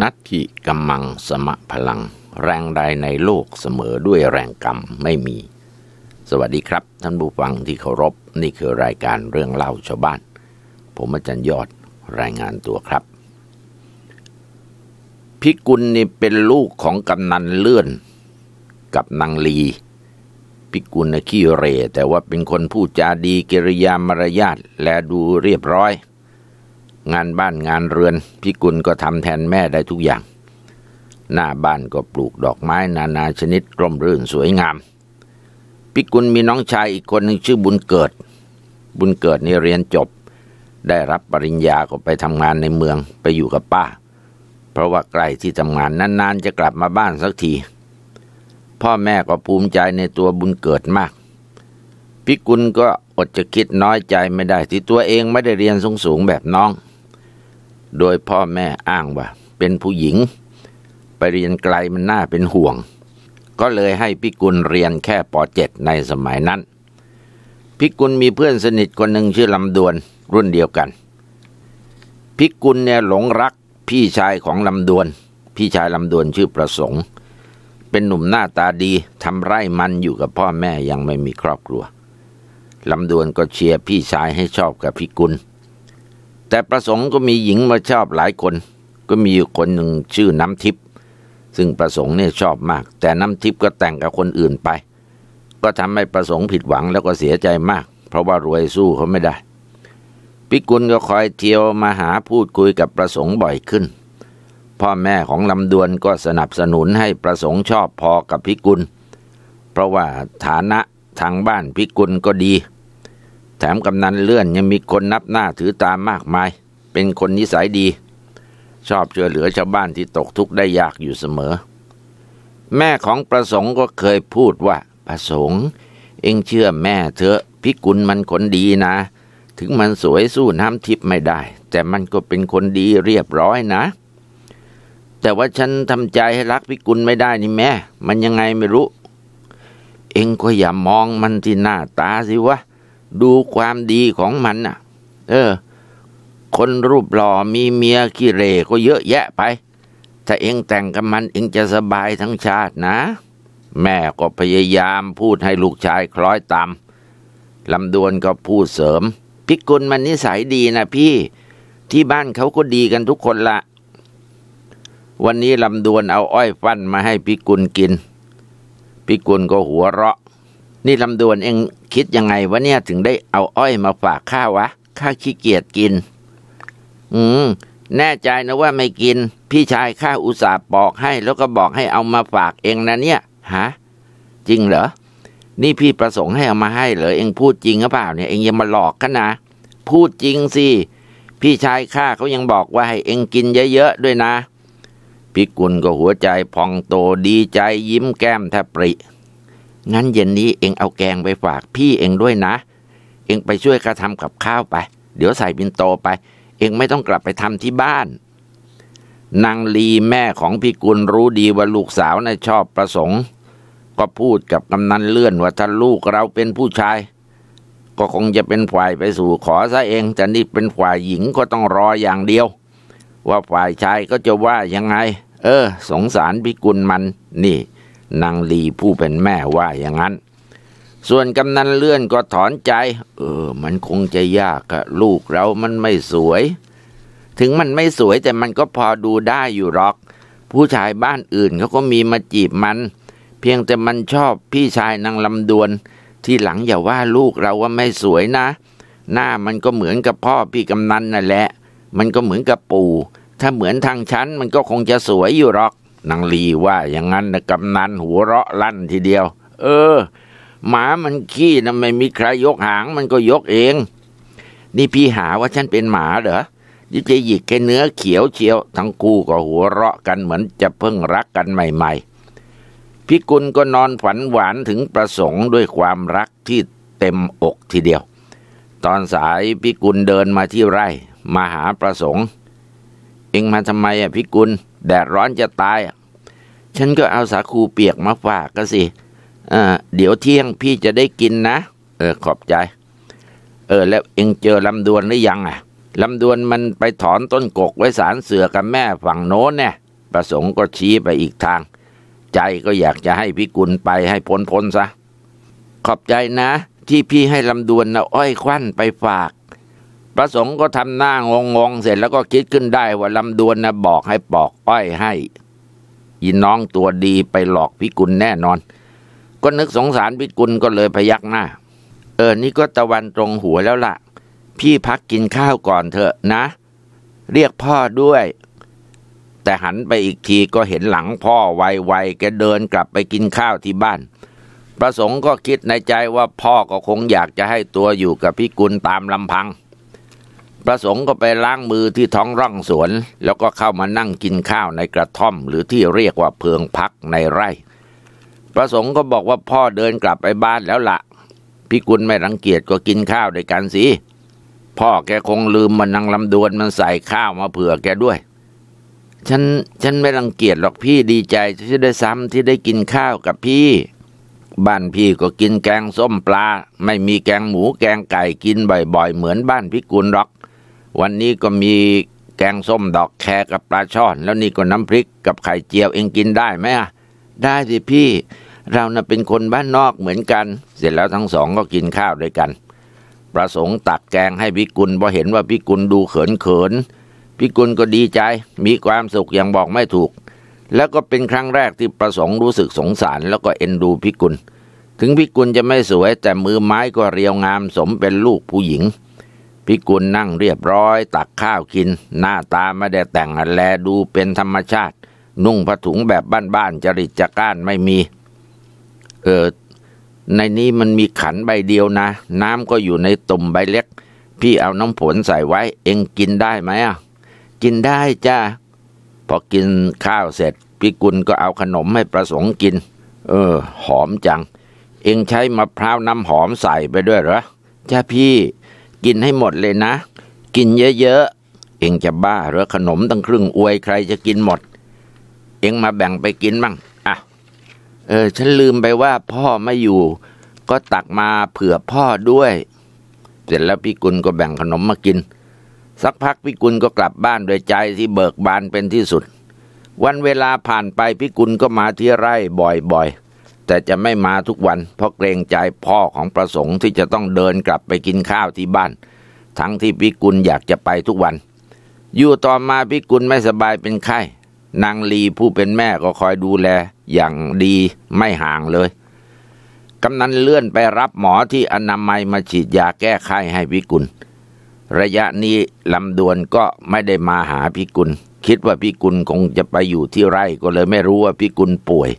นัตถิกำมังสมะพลัง แรงใดในโลกเสมอด้วยแรงกรรมไม่มี สวัสดีครับท่านผู้ฟังที่เคารพนี่คือรายการเรื่องเล่าชาวบ้าน ผมอาจารย์ยอด รายงานตัวครับ พิกุลนี่เป็นลูกของกำนันเลื่อน กับนางลี พิกุลนะขี้เร แต่ว่าเป็นคนพูดจาดีกิริยามารยาท และดูเรียบร้อยงานบ้านงานเรือนพี่กุลก็ทำแทนแม่ได้ทุกอย่าง หน้าบ้านก็ปลูกดอกไม้ นานาชนิดร่มรื่นสวยงามพี่กุลมีน้องชายอีกคนหนึ่งชื่อบุญเกิด บุญเกิดนี่เรียนจบ ได้รับปริญญาก็ไปทำงานในเมืองไปอยู่กับป้า เพราะว่าใกล้ที่ทำงานนานๆ จะกลับมาบ้านสักทีพ่อแม่ก็ภูมิใจในตัวบุญเกิดมากพิกุลก็อดจะคิดน้อยใจไม่ได้ที่ตัวเองไม่ได้เรียนสูงสูงแบบน้องโดยพ่อแม่อ้างว่าเป็นผู้หญิง ไปเรียนไกลมันน่าเป็นห่วง ก็เลยให้พิกุลเรียนแค่ป .7 ในสมัยนั้น พิกุลมีเพื่อนสนิทคนหนึ่งชื่อลำดวนรุ่นเดียวกัน พิกุลเนี่ยหลงรัก พี่ชายของลำดวน พี่ชายลำดวนชื่อประสงค์ เป็นหนุ่มหน้าตาดีทำไร่มันอยู่กับพ่อแม่ยังไม่มีครอบครัวลำดวนก็เชียร์พี่ชายให้ชอบกับพิกุลแต่ประสงค์ก็มีหญิงมาชอบหลายคน ก็มีอยู่คนหนึ่งชื่อน้ำทิพย์ซึ่งประสงค์เนี่ยชอบมาก แต่น้ำทิพย์ก็แต่งกับคนอื่นไป ก็ทำให้ประสงค์ผิดหวังแล้วก็เสียใจมาก เพราะว่ารวยสู้เขาไม่ได้ พิกุลก็คอยเที่ยวมาหาพูดคุยกับประสงค์บ่อยขึ้น พ่อแม่ของลำดวนก็สนับสนุนให้ประสงค์ชอบพอกับพิกุล เพราะว่าฐานะทางบ้านพิกุลก็ดีแถมกำนันเลื่อนยังมีคนนับหน้าถือตามมากมาย เป็นคนนิสัยดี ชอบช่วยเหลือชาวบ้านที่ตกทุกข์ได้ยากอยู่เสมอ แม่ของประสงค์ก็เคยพูดว่าประสงค์ เองเชื่อแม่เถอะพิกุลมันคนดีนะ ถึงมันสวยสู้น้ำทิพย์ไม่ได้ แต่มันก็เป็นคนดีเรียบร้อยนะ แต่ว่าฉันทำใจให้รักพิกุลไม่ได้นี่แม่ มันยังไงไม่รู้ เองก็อย่ามองมันที่หน้าตาสิวะดูความดีของมันน่ะ เออ คนรูปหล่อมีเมียกิเรก็เยอะแยะไปถ้าเองแต่งกับมัน เองจะสบายทั้งชาตินะ แม่ก็พยายามพูดให้ลูกชายคล้อยตามลำดวนก็พูดเสริม พิกุลมันนิสัยดีนะพี่ ที่บ้านเขาก็ดีกันทุกคนละวันนี้ลำดวนเอาอ้อยฟันมาให้พิกุลกิน พิกุลก็หัวเราะ นี่ลำดวนเองคิดยังไงวะเนี่ยถึงได้เอาอ้อยมาฝากข้าวะข้าขี้เกียจกิน อืมแน่ใจนะว่าไม่กิน พี่ชายข้าอุตส่าห์บอกให้แล้วก็บอกให้เอามาฝากเองนะเนี่ยฮะจริงเหรอนี่พี่ประสงค์ให้เอามาให้เหรอเองพูดจริงหรือเปล่าเนี่ยเองยังมาหลอกกันนะพูดจริงสิ พี่ชายข้าเขายังบอกว่าให้เองกินเยอะๆด้วยนะพี่กุลก็หัวใจพองโตดีใจยิ้มแก้มแทบปริงั้นเย็นนี้เองเอาแกงไปฝากพี่เองด้วยนะ เองไปช่วยกระทำกับข้าวไป เดี๋ยวใส่บินโตไป เองไม่ต้องกลับไปทำที่บ้าน นางลีแม่ของพี่กุลรู้ดีว่าลูกสาวนะ่ะชอบประสงค์ ก็พูดกับกำนันเลื่อนว่าถ้าลูกเราเป็นผู้ชาย ก็คงจะเป็นฝ่ายไปสู่ขอซะเอง แต่นี่เป็นฝ่ายหญิงก็ต้องรออย่างเดียว ว่าฝ่ายชายก็จะว่ายังไง เออ สงสารพี่กุลมันนี่นางลีผู้เป็นแม่ว่าอย่างนั้น ส่วนกำนันเลื่อนก็ถอนใจ เออ มันคงจะยากอะลูกเรามันไม่สวย ถึงมันไม่สวยแต่มันก็พอดูได้อยู่หรอก ผู้ชายบ้านอื่นเขาก็มีมาจีบมัน เพียงแต่มันชอบพี่ชายนางลำดวน ที่หลังอย่าว่าลูกเราว่าไม่สวยนะ หน้ามันก็เหมือนกับพ่อพี่กำนันนั่นแหละ มันก็เหมือนกับปู่ ถ้าเหมือนทางชั้น มันก็คงจะสวยอยู่หรอกนางลีว่าอย่างนั้นนะกำนันหัวเราะลั่นทีเดียว เออ หมามันขี้นะไม่มีใครยกหางมันก็ยกเอง นี่พี่หาว่าฉันเป็นหมาเหรอยิงจะหยิกแค่เนื้อเขียวเชียว ทั้งกูก็หัวเราะกันเหมือนจะเพิ่งรักกันใหม่ๆ พิกุลก็นอนฝันหวานถึงประสงค์ด้วยความรักที่เต็มอกทีเดียว ตอนสายพิกุลเดินมาที่ไร่ มาหาประสงค์ เอ็งมาทำไมอ่ะพิกุลแดดร้อนจะตาย ฉันก็เอาสาคูเปียกมาฝากก็สิเดี๋ยวเที่ยงพี่จะได้กินนะเออ ขอบใจ เออ แล้วเอ็งเจอลำดวนหรือยัง อ่ะลำดวนมันไปถอนต้นกกไว้สารเสือกับแม่ฝั่งโน้นเนี่ยประสงค์ก็ชี้ไปอีกทาง ใจก็อยากจะให้พี่กุลไปให้พ้นพ้นซะ ขอบใจนะ ที่พี่ให้ลำดวนเอาอ้อยควันไปฝากพระสงฆ์ก็ทำหน้างงงเสร็จแล้วก็คิดขึ้นได้ว่าลำดวนนะบอกให้ปอกอ้อยให้ยินน้องตัวดีไปหลอกพิกุลแน่นอน ก็นึกสงสารพิกุลก็เลยพยักหน้า เออนี่ก็ตะวันตรงหัวแล้วละ่ะ พี่พักกินข้าวก่อนเถอะนะ เรียกพ่อด้วย แต่หันไปอีกทีก็เห็นหลังพ่อไวๆแกเดินกลับไปกินข้าวที่บ้าน ประสงค์ก็คิดในใจว่าพ่อก็คงอยากจะให้ตัวอยู่กับพี่กุลตามลำพังพระสงฆ์ก็ไปล้างมือที่ท้องร่องสวนแล้วก็เข้ามานั่งกินข้าวในกระท่อมหรือที่เรียกว่าเพิงพักในไร่พระสงฆ์ก็บอกว่าพ่อเดินกลับไปบ้านแล้วละพิกุลไม่รังเกียจก็กินข้าวด้วยกันสิ พ่อแกคงลืมมันนางลำดวนมันใส่ข้าวมาเผื่อแกด้วย ฉันฉันไม่รังเกียจหรอกพี่ดีใจที่ได้ซ้ำที่ได้กินข้าวกับพี่ บ้านพี่ก็กินแกงส้มปลา ไม่มีแกงหมูแกงไก่กินบ่อยๆเหมือนบ้านพิกุลหรอกวันนี้ก็มีแกงส้มดอกแครกับปลาช่อนแล้วนี่ก็น้ำพริกกับไข่เจียวเองกินได้ไหมอ่ะได้สิพี่ เราน่ะเป็นคนบ้านนอกเหมือนกัน เสร็จแล้วทั้งสองก็กินข้าวด้วยกัน ประสงค์ตักแกงให้พิกุลพอเห็นว่าพิกุลดูเขินเขินพิกุลก็ดีใจ มีความสุขอย่างบอกไม่ถูก แล้วก็เป็นครั้งแรกที่ประสงค์รู้สึกสงสารแล้วก็เอ็นดูพิกุล ถึงพิกุลจะไม่สวยแต่มือไม้ก็เรียวงามสมเป็นลูกผู้หญิงพิกุลนั่งเรียบร้อยตักข้าวกิน หน้าตาไม่ได้แต่งอแลดูเป็นธรรมชาติ นุ่งผ้าถุงแบบบ้านๆจริตจัก้านไม่มี เออ ในนี้มันมีขันใบเดียวนะ น้ำก็อยู่ในตุ่มใบเล็ก พี่เอาน้ำผลใส่ไว้ เองกินได้ไหมอ่ะกินได้จ้าพอกินข้าวเสร็จพิกุลก็เอาขนมให้ประสงค์กิน เออ หอมจัง เองใช้มะพร้าวน้ำหอมใส่ไปด้วยเหรอจ้าพี่กินให้หมดเลยนะ กินเยอะ ๆ เองจะบ้าหรือขนมตั้งครึ่งอวยใครจะกินหมด เองมาแบ่งไปกินบ้างอ่ะเออฉันลืมไปว่าพ่อไม่อยู่ก็ตักมาเผื่อพ่อด้วย เสร็จแล้วพี่กุลก็แบ่งขนมมากินสักพักพี่กุล ก็กลับบ้านโดยใจที่เบิกบานเป็นที่สุด วันเวลาผ่านไปพี่กุลก็มาที่ไร่บ่อยๆแต่จะไม่มาทุกวัน เพราะเกรงใจพ่อของประสงค์ที่จะต้องเดินกลับไปกินข้าวที่บ้าน ทั้งที่พิกุลอยากจะไปทุกวัน อยู่ต่อมาพิกุลไม่สบายเป็นไข้ นางลีผู้เป็นแม่ก็คอยดูแล อย่างดีไม่ห่างเลย กำนันเลื่อนไปรับหมอที่อนามัยมาฉีด ยาแก้ไข้ให้พิกุล ระยะนี้ลำดวนก็ไม่ได้มาหาพิกุล คิดว่าพิกุลคงจะไปอยู่ที่ไร่ก็เลยไม่รู้ว่าพิกุลป่วย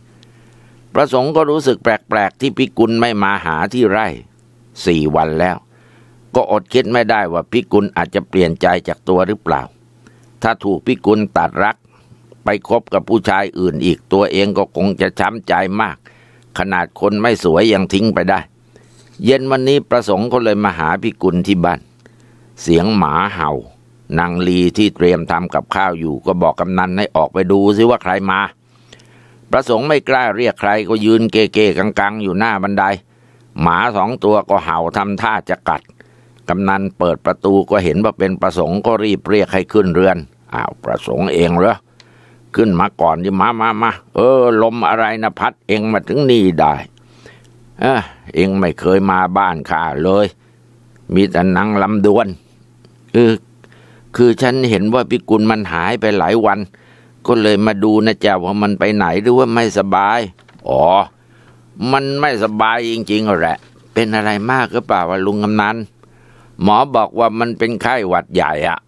พระสงฆ์ก็รู้สึกแปลกๆที่พิกุลไม่มาหาที่ไร่สี่วันแล้ว ก็อดคิดไม่ได้ว่าพิกุลอาจจะเปลี่ยนใจจากตัวหรือเปล่า ถ้าถูกพิกุลตัดรักไปคบกับผู้ชายอื่นอีก ตัวเองก็คงจะช้ำใจมาก ขนาดคนไม่สวยยังทิ้งไปได้ เย็นวันนี้ประสงค์ก็เลยมาหาพิกุลที่บ้านเสียงหมาเห่า นางลีที่เตรียมทำกับข้าวอยู่ ก็บอกกำนันให้ออกไปดูซิว่าใครมาพระสงฆ์ไม่กล้าเรียกใคร ก็ยืนเกเกกังๆ อยู่หน้าบันได หมาสองตัวก็เห่าทำท่าจะกัดกำนันเปิดประตูก็เห็นว่าเป็นประสงค์ ก็รีบเรียกให้ขึ้นเรือนอ้าว ประสงค์เองเหรอขึ้นมาก่อนี่มามามาเออ ลมอะไรนะพัดเองมาถึงนี่ได้ เออเองไม่เคยมาบ้านข้าเลย มีแต่นังลำดวนเออคือฉันเห็นว่าพิกุลมันหายไปหลายวันก็เลยมาดูนะจ๊ะว่ามันไปไหนหรือว่าไม่สบาย อ๋อ มันไม่สบายจริง ๆแหละ เป็นอะไรมากหรือเปล่าวะลุงกำนันหมอบอกว่ามันเป็นไข้หวัดใหญ่อะ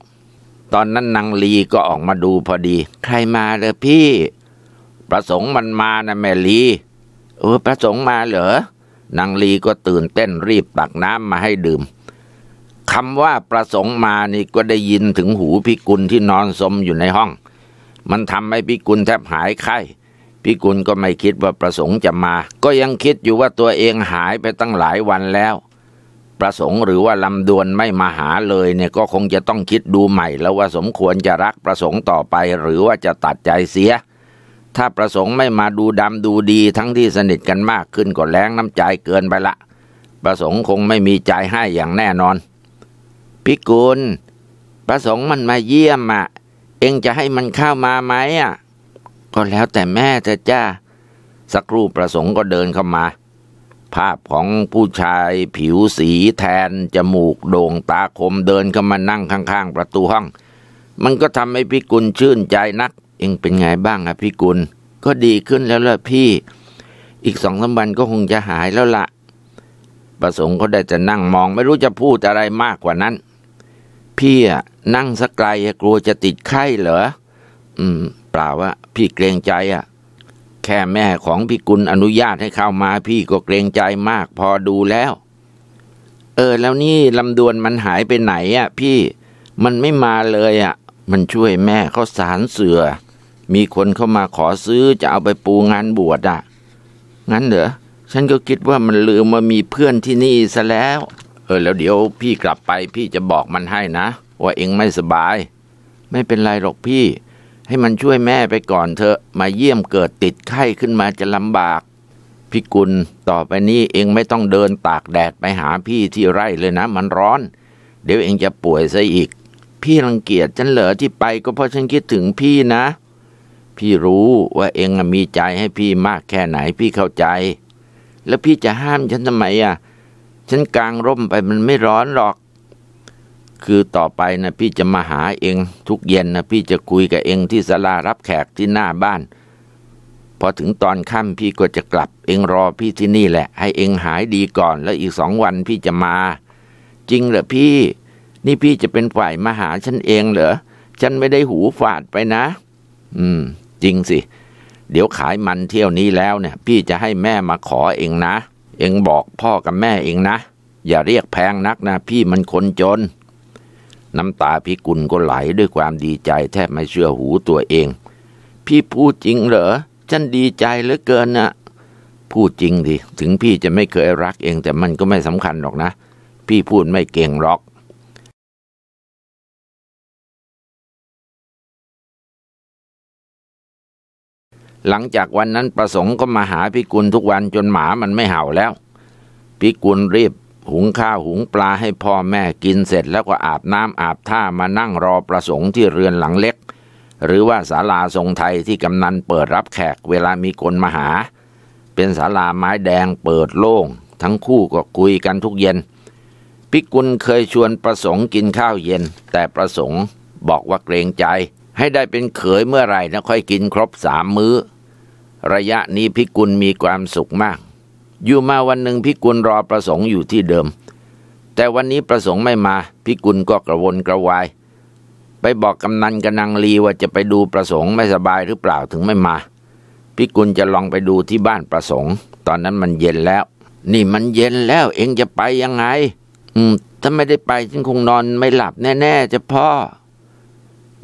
ตอนนั้นนางลีก็ออกมาดูพอดี ใครมาเลยพี่ ประสงค์มันมานะแม่ลี เออประสงค์มาเหรอ นางลีก็ตื่นเต้นรีบตักน้ำมาให้ดื่มคำว่าประสงค์มานี่ก็ได้ยินถึงหูพิกุลที่นอนสมอยู่ในห้องมันทำให้พิกุลแทบหายไข้พิกุลก็ไม่คิดว่าประสงค์จะมา ก็ยังคิดอยู่ว่าตัวเองหายไปตั้งหลายวันแล้ว ประสงค์หรือว่าลำดวนไม่มาหาเลย เนี่ยก็คงจะต้องคิดดูใหม่แล้วว่าสมควรจะรักประสงค์ต่อไป หรือว่าจะตัดใจเสีย ถ้าประสงค์ไม่มาดูดำดูดีทั้งที่สนิทกันมากขึ้นก็แรงน้ำใจเกินไปละ ประสงค์คงไม่มีใจให้อย่างแน่นอนพิกุล ประสงค์มันมาเยี่ยมอะเองจะให้มันเข้ามาไหมอ่ะก็แล้วแต่แม่เธอจ้าสักครู่ประสงค์ก็เดินเข้ามา ภาพของผู้ชายผิวสีแทน จมูกโด่งตาคม เดินเข้ามานั่งข้าง ๆประตูห้อง มันก็ทำให้พี่กุลชื่นใจนัก เองเป็นไงบ้างอะพี่กุล ก็ดีขึ้นแล้วล่ะพี่ อีกสองสามวันก็คงจะหายแล้วละ่ะ ประสงค์ก็ได้จะนั่งมองไม่รู้จะพูดอะไรมากกว่านั้นพี่อะนั่งสักไกลกลัวจะติดไข้เหรออืม เปล่าวะพี่เกรงใจอะแค่แม่ของพี่กุลอนุญาตให้เข้ามา พี่ก็เกรงใจมากพอดูแล้ว เออ แล้วนี่ลำดวนมันหายไปไหนอะพี่ มันไม่มาเลยอะมันช่วยแม่เขาสารเสือมีคนเข้ามาขอซื้อจะเอาไปปูงานบวชอะงั้นเหรอฉันก็คิดว่ามันลืมมามีเพื่อนที่นี่ซะแล้วเออแล้วเดี๋ยวพี่กลับไปพี่จะบอกมันให้นะ ว่าเองไม่สบาย ไม่เป็นไรหรอกพี่ ให้มันช่วยแม่ไปก่อนเถอะมาเยี่ยมเกิดติดไข้ขึ้นมาจะลำบากพี่กุลต่อไปนี้เองไม่ต้องเดินตากแดดไปหาพี่ที่ไร่เลยนะ มันร้อน เดี๋ยวเองจะป่วยซะอีก พี่รังเกียจฉันเหลือที่ไป ก็เพราะฉันคิดถึงพี่นะ พี่รู้ว่าเองมีใจให้พี่มากแค่ไหนพี่เข้าใจ แล้วพี่จะห้ามฉันทำไมอ่ะฉันกลางร่มไปมันไม่ร้อนหรอก คือต่อไปนะพี่จะมาหาเองทุกเย็นนะพี่จะคุยกับเองที่ศาลารับแขกที่หน้าบ้าน พอถึงตอนค่ำพี่ก็จะกลับ เองรอพี่ที่นี่แหละ ให้เองหายดีก่อน แล้วอีกสองวันพี่จะมา จริงเหรอพี่ นี่พี่จะเป็นฝ่ายมาหาฉันเองเหรอฉันไม่ได้หูฝาดไปนะ อืม จริงสิ เดี๋ยวขายมันเที่ยวนี้แล้วเนี่ย พี่จะให้แม่มาขอเองนะเองบอกพ่อกับแม่เองนะอย่าเรียกแพงนักนะพี่มันคนจน น้ำตาพิกุลก็ไหลด้วยความดีใจ แทบไม่เชื่อหูตัวเอง พี่พูดจริงเหรอฉันดีใจเหลือเกินนะ่ะพูดจริงดิถึงพี่จะไม่เคยรักเองแต่มันก็ไม่สำคัญหรอกนะ พี่พูดไม่เก่งหรอกหลังจากวันนั้นประสงค์ก็มาหาพิกุลทุกวันจนหมามันไม่เห่าแล้วพิกุลรีบหุงข้าวหุงปลาให้พ่อแม่กินเสร็จ แล้วก็อาบน้ำอาบท่ามานั่งรอประสงค์ที่เรือนหลังเล็ก หรือว่าศาลาทรงไทยที่กำนันเปิดรับแขกเวลามีคนมาหา เป็นศาลาไม้แดงเปิดโล่งทั้งคู่ก็คุยกันทุกเย็น พิกุลเคยชวนประสงค์กินข้าวเย็น แต่ประสงค์บอกว่าเกรงใจให้ได้เป็นเขยเมื่อไหร่นะค่อยกินครบสามมื้อ ระยะนี้พิกุลมีความสุขมาก อยู่มาวันหนึ่งพิกุลรอประสงค์อยู่ที่เดิม แต่วันนี้ประสงค์ไม่มาพิกุลก็กระวนกระวาย ไปบอกกำนันกนังลีว่าจะไปดูประสงค์ ไม่สบายหรือเปล่าถึงไม่มา พิกุลจะลองไปดูที่บ้านประสงค์ ตอนนั้นมันเย็นแล้ว นี่มันเย็นแล้ว เองจะไปยังไง อืม ถ้าไม่ได้ไปฉันคงนอนไม่หลับ แน่ๆจะพ่อ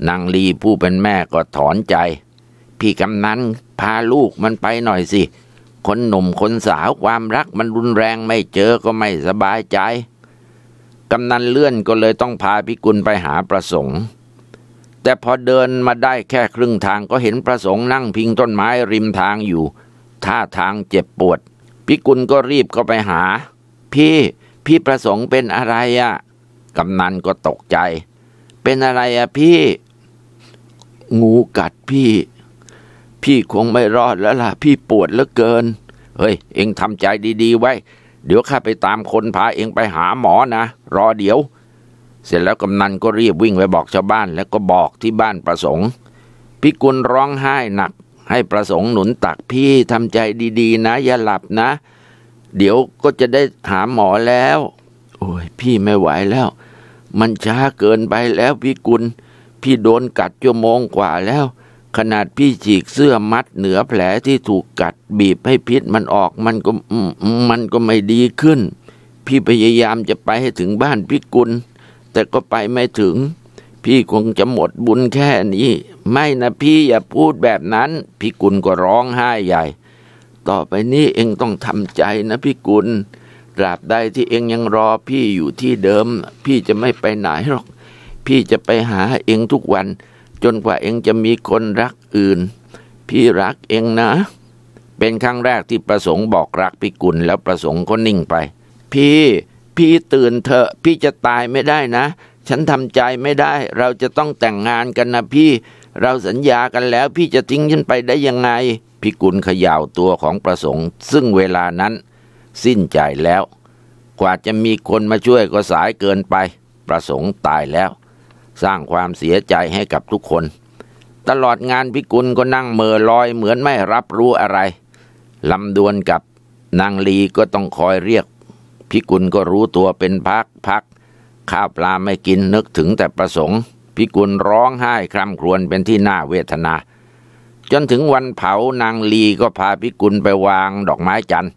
นางลีผู้เป็นแม่ก็ถอนใจ พี่กำนัน พาลูกมันไปหน่อยสิคนหนุ่มคนสาวความรักมันรุนแรงไม่เจอก็ไม่สบายใจกำนันเลื่อนก็เลยต้องพาพิกุลไปหาประสงค์ แต่พอเดินมาได้แค่ครึ่งทางก็เห็นประสงค์นั่งพิงต้นไม้ริมทางอยู่ ท่าทางเจ็บปวดพิกุลก็รีบก็ไปหา พี่ พี่ประสงค์เป็นอะไรอะ่ะกำนันก็ตกใจเป็นอะไรอะพี่ งูกัดพี่ พี่คงไม่รอดแล้วล่ะพี่ปวดเหลือเกินเฮ้ย เอ็งทำใจดี ๆ ไว้ เดี๋ยวข้าไปตามคนพาเอ็งไปหาหมอนะ รอเดี๋ยว เสร็จแล้วกำนันก็รีบวิ่งไปบอกชาวบ้าน แล้วก็บอกที่บ้านประสงค์พิกุลร้องไห้หนัก ให้ประสงค์หนุนตักพี่ทำใจดี ๆ นะอย่าหลับนะ เดี๋ยวก็จะได้หาหมอแล้ว โอ้ย พี่ไม่ไหวแล้วมันช้าเกินไปแล้วพี่กุล พี่โดนกัดชั่วโมงกว่าแล้ว ขนาดพี่ฉีกเสื้อมัดเหนือแผลที่ถูกกัด บีบให้พิษมันออกมันก็มันก็ไม่ดีขึ้น พี่พยายามจะไปให้ถึงบ้านพี่กุล แต่ก็ไปไม่ถึง พี่คงจะหมดบุญแค่นี้ ไม่นะพี่อย่าพูดแบบนั้นพี่กุลก็ร้องไห้ใหญ่ ต่อไปนี้เองต้องทำใจนะพี่กุลตราบใดที่เองยังรอพี่อยู่ที่เดิม พี่จะไม่ไปไหนหรอก พี่จะไปหาเองทุกวัน จนกว่าเองจะมีคนรักอื่น พี่รักเองนะ เป็นครั้งแรกที่ประสงค์บอกรักพิกุลแล้วประสงค์ก็นิ่งไป พี่ พี่ตื่นเถอะพี่จะตายไม่ได้นะ ฉันทำใจไม่ได้ เราจะต้องแต่งงานกันนะพี่ เราสัญญากันแล้ว พี่จะทิ้งฉันไปได้ยังไงพิกุลเขย่าตัวของประสงค์ ซึ่งเวลานั้นสิ้นใจแล้ว กว่าจะมีคนมาช่วยก็สายเกินไป ประสงค์ตายแล้ว สร้างความเสียใจให้กับทุกคน ตลอดงานพิกุลก็นั่งเมอลอยเหมือนไม่รับรู้อะไร ลำดวนกับนางลีก็ต้องคอยเรียก พิกุลก็รู้ตัวเป็นพักพักข้าวปลาไม่กินนึกถึงแต่ประสงค์พิกุลร้องไห้คร่ำครวญเป็นที่น่าเวทนา จนถึงวันเผานางลีก็พาพิกุลไปวางดอกไม้จันทร์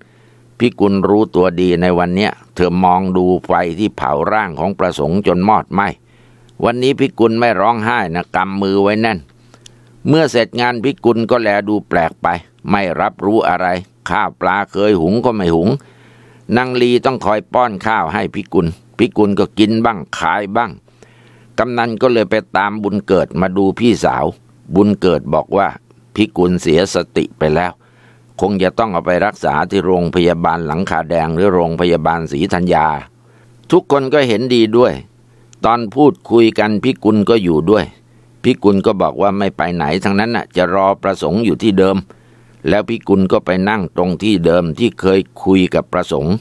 พิกุลรู้ตัวดีในวันเนี้ยเธอมองดูไฟที่เผาร่างของประสงค์จนมอดไหมวันนี้พิกุลไม่ร้องไห้นะกำมือไว้แน่น เมื่อเสร็จงานพิกุลก็แลดูแปลกไป ไม่รับรู้อะไร ข้าวปลาเคยหุงก็ไม่หุงนางลีต้องคอยป้อนข้าวให้พิกุลพิกุลก็กินบ้างขายบ้างกำนันก็เลยไปตามบุญเกิดมาดูพี่สาว บุญเกิดบอกว่าพิกุลเสียสติไปแล้วคงจะต้องเอาไปรักษาที่โรงพยาบาลหลังคาแดงหรือโรงพยาบาลศรีธัญญาทุกคนก็เห็นดีด้วย ตอนพูดคุยกันพิกุลก็อยู่ด้วยพิกุลก็บอกว่าไม่ไปไหนทั้งนั้นน่ะจะรอประสงค์อยู่ที่เดิม แล้วพิกุลก็ไปนั่งตรงที่เดิมที่เคยคุยกับประสงค์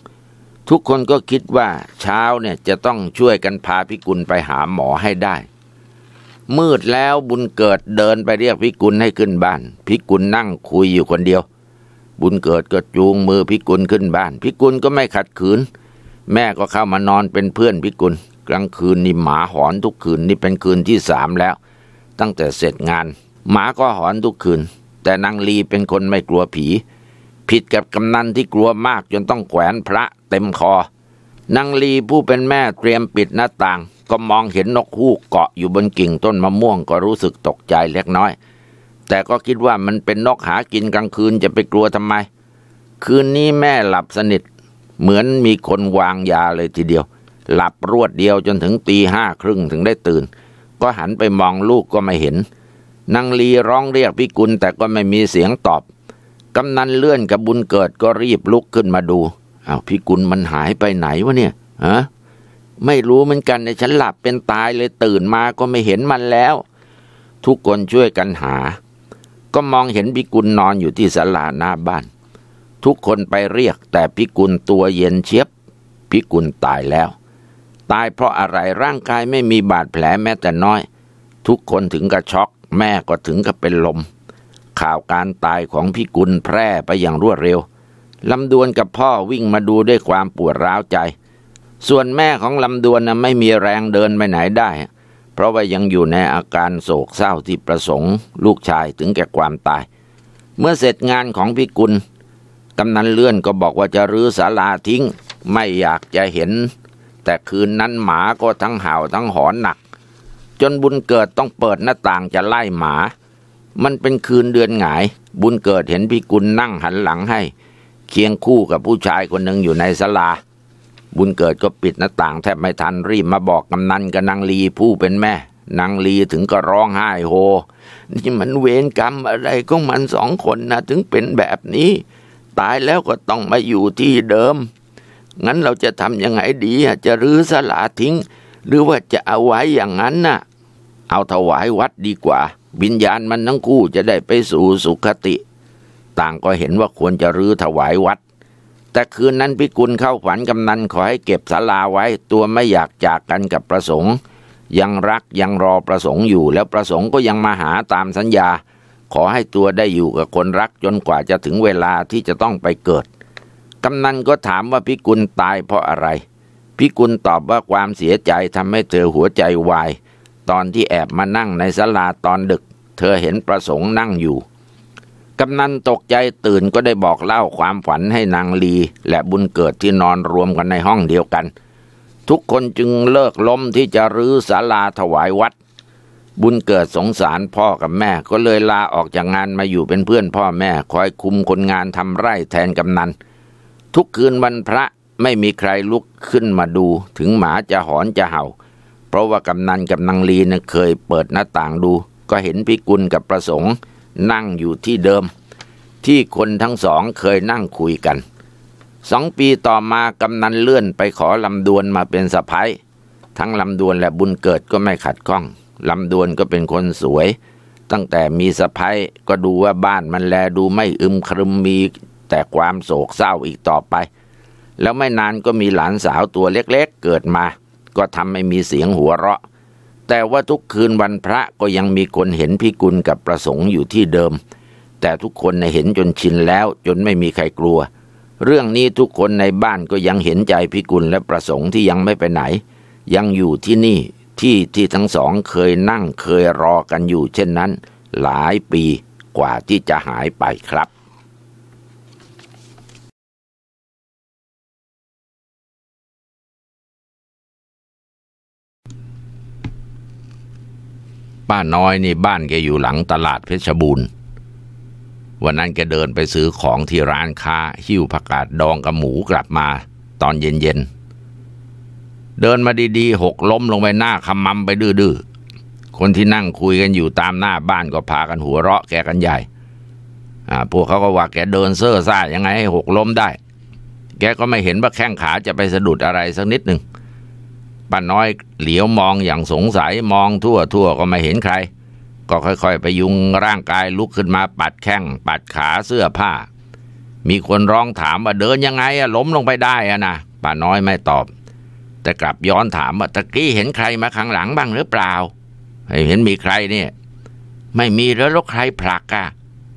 ทุกคนก็คิดว่าเช้าเนี่ยจะต้องช่วยกันพาพิกุลไปหาหมอให้ได้ มืดแล้วบุญเกิดเดินไปเรียกพิกุลให้ขึ้นบ้านพิกุลนั่งคุยอยู่คนเดียวบุญเกิดก็จูงมือพิกุลขึ้นบ้าน พิกุลก็ไม่ขัดขืน แม่ก็เข้ามานอนเป็นเพื่อนพิกุล กลางคืนนี่หมาหอนทุกคืน นี่เป็นคืนที่สามแล้ว ตั้งแต่เสร็จงาน หมาก็หอนทุกคืน แต่นางลีเป็นคนไม่กลัวผี ผิดกับกำนันที่กลัวมากจนต้องแขวนพระเต็มคอนางลีผู้เป็นแม่เตรียมปิดหน้าต่าง ก็มองเห็นนกฮูกเกาะอยู่บนกิ่งต้นมะม่วงก็รู้สึกตกใจเล็กน้อยแต่ก็คิดว่ามันเป็นนกหากินกลางคืนจะไปกลัวทำไม คืนนี้แม่หลับสนิท เหมือนมีคนวางยาเลยทีเดียว หลับรวดเดียวจนถึงตีห้าครึ่งถึงได้ตื่น ก็หันไปมองลูกก็ไม่เห็นนางลีร้องเรียกพิกุลแต่ก็ไม่มีเสียงตอบ กำนันเลื่อนกับบุญเกิดก็รีบลุกขึ้นมาดูอา้าวพิกุลมันหายไปไหนวะเนี่ยฮะไม่รู้เหมือนกันในฉันหลับเป็นตายเลยตื่นมาก็ไม่เห็นมันแล้ว ทุกคนช่วยกันหาก็มองเห็นพิกุลนอนอยู่ที่ศาลาหน้าบ้าน ทุกคนไปเรียกแต่พิกุลตัวเย็นเชียบพิกุลตายแล้ว ตายเพราะอะไรร่างกายไม่มีบาดแผลแม้แต่น้อย ทุกคนถึงกับช็อก แม่ก็ถึงกับเป็นลม ข่าวการตายของพิกุลแพร่ไปอย่างรวดเร็ว ลำดวนกับพ่อวิ่งมาดูด้วยความปวดร้าวใจ ส่วนแม่ของลำดวนนะไม่มีแรงเดินไปไหนได้เพราะว่ายังอยู่ในอาการโศกเศร้าที่ประสงค์ ลูกชายถึงแก่ความตาย เมื่อเสร็จงานของพิกุลกำนันเลื่อนก็บอกว่าจะรื้อศาลาทิ้ง ไม่อยากจะเห็น แต่คืนนั้นหมาก็ทั้งเห่าทั้งหอนหนัก จนบุญเกิดต้องเปิดหน้าต่างจะไล่หมา มันเป็นคืนเดือนหงาย บุญเกิดเห็นพิกุลนั่งหันหลังให้เคียงคู่กับผู้ชายคนหนึ่งอยู่ในศาลาบุญเกิดก็ปิดหน้าต่างแทบไม่ทันรีบมาบอกกำนันกับนางลีผู้เป็นแม่ นางลีถึงก็ร้องไห้โฮนี่มันเวรกรรมอะไรของมันสองคนนะถึงเป็นแบบนี้ ตายแล้วก็ต้องมาอยู่ที่เดิม งั้นเราจะทำยังไงดี จะรื้อสลาทิ้ง หรือว่าจะเอาไว้อย่างนั้นนะ่ะเอาถวายวัดดีกว่าวิญญาณมันทั้งคู่จะได้ไปสู่สุคติ ต่างก็เห็นว่าควรจะรื้อถวายวัดแต่คืนนั้นพิกุลเข้าฝันกำนันขอให้เก็บสาลาไว้ ตัวไม่อยากจากกันกับประสงค์ ยังรักยังรอประสงค์อยู่ แล้วประสงค์ก็ยังมาหาตามสัญญา ขอให้ตัวได้อยู่กับคนรักจนกว่าจะถึงเวลาที่จะต้องไปเกิดกำนันก็ถามว่าพิกุลตายเพราะอะไรพิกุลตอบว่าความเสียใจทำให้เธอหัวใจวาย ตอนที่แอบมานั่งในสลาตอนดึก เธอเห็นประสงค์นั่งอยู่กำนันตกใจตื่นก็ได้บอกเล่าความฝันให้นางลีและบุญเกิดที่นอนรวมกันในห้องเดียวกัน ทุกคนจึงเลิกล้มที่จะรื้อศาลาถวายวัด บุญเกิดสงสารพ่อกับแม่ก็เลยลาออกจากงานมาอยู่เป็นเพื่อนพ่อแม่คอยคุมคนงานทำไร่แทนกำนัน ทุกคืนวันพระไม่มีใครลุกขึ้นมาดู ถึงหมาจะหอนจะเห่า เพราะว่ากำนันกับนางลีนะเคยเปิดหน้าต่างดู ก็เห็นพิกุลกับประสงค์นั่งอยู่ที่เดิม ที่คนทั้งสองเคยนั่งคุยกันสองปีต่อมากำนันเลื่อนไปขอลำดวนมาเป็นสะพ้ายทั้งลำดวนและบุญเกิดก็ไม่ขัดข้องลำดวนก็เป็นคนสวย ตั้งแต่มีสะพ้ายก็ดูว่าบ้านมันแลดูไม่อึมครึมมี แต่ความโศกเศร้าอีกต่อไป แล้วไม่นานก็มีหลานสาวตัวเล็กๆ เกิดมา ก็ทำให้มีเสียงหัวเราะแต่ว่าทุกคืนวันพระก็ยังมีคนเห็นพิกุลกับประสงค์อยู่ที่เดิม แต่ทุกคนเห็นจนชินแล้วจนไม่มีใครกลัว เรื่องนี้ทุกคนในบ้านก็ยังเห็นใจพิกุลและประสงค์ที่ยังไม่ไปไหน ยังอยู่ที่นี่ที่ที่ทั้งสองเคยนั่งเคยรอกันอยู่เช่นนั้นหลายปีกว่าที่จะหายไปครับป้าน้อยนี่บ้านแกอยู่หลังตลาดเพชรบูรณ์ วันนั้นแกเดินไปซื้อของที่ร้านค้าหิ้วผักกาดดองกับหมูกลับมาตอนเย็นเย็น เดินมาดีๆ หกล้มลงไปหน้าคำมัมไปดื้อๆ คนที่นั่งคุยกันอยู่ตามหน้าบ้านก็พากันหัวเราะ แกกันใหญ่ อ่าพวกเขาก็ว่าแกเดินเซ่อซ่ายังไงให้หกล้มได้ แกก็ไม่เห็นว่าแข้งขาจะไปสะดุดอะไรสักนิดหนึ่งป้าน้อยเหลียวมองอย่างสงสัยมองทั่วทั่วก็ไม่เห็นใคร ก็ค่อย ๆ ไปยุงร่างกายลุกขึ้นมาปัดแข้งปัดขาเสื้อผ้า มีคนร้องถามว่าเดินยังไงอะล้มลงไปได้อะนะป้าน้อยไม่ตอบ แต่กลับย้อนถามว่าตะกี้เห็นใครมาข้างหลังบ้างหรือเปล่าไเห็นมีใครเนี่ยไม่มีแล้วแล้วใครผลักอะ